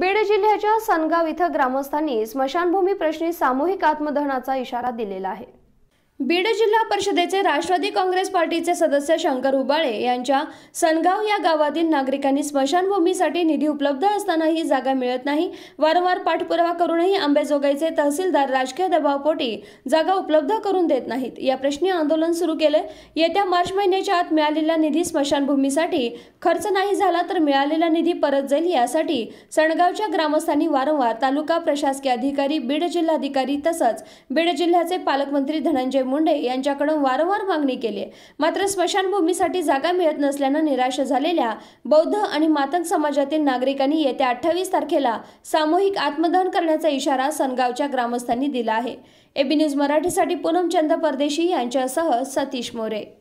बीड जिल्ह्याच्या सनगाव इथं ग्रामस्थांनी स्मशानभूमी प्रश्नी सामूहिक आत्मदहनाचा इशारा दिलेला आहे बीड जिल्हा परिषदेचे राष्ट्रवादी काँग्रेस पार्टीचे सदस्य शंकर उबाळे यांच्या सनगाव या गावातील नागरिकांनी स्मशानभूमीसाठी निधी उपलब्ध असतानाही जागा मिळत नाही वारंवार पाठपुरावा करूनही आंबेजोगाईचे तहसीलदार राजकीय दबावपोटी जागा उपलब्ध करून देत नाहीत या प्रश्नी आंदोलन सुरू केले येत्या मार्च महिन्याच्या आत मिळालेला निधी स्मशानभूमीसाठी खर्च नाही झाला तर मिळालेला निधी परत जाईल यासाठी सणगावच्या ग्रामस्थांनी वारंवार तालुका प्रशासकीय अधिकारी बीड जिल्हाधिकारी तसंच बीड जिल्ह्याचे पालकमंत्री धनंजय मुंडे यांच्याकडून वारंवार मागणी केली मात्र स्मशानभूमीसाठी जागा मिळत नसल्यानं निराश झालेल्या बौद्ध आणि मातंग समाजातील नागरिकांनी येत्या अठ्ठावीस तारखेला सामूहिक आत्मदहन करण्याचा इशारा सनगावच्या ग्रामस्थांनी दिला आहे एबी न्यूज मराठीसाठी पूनमचंद परदेशी यांच्यासह सतीश मोरे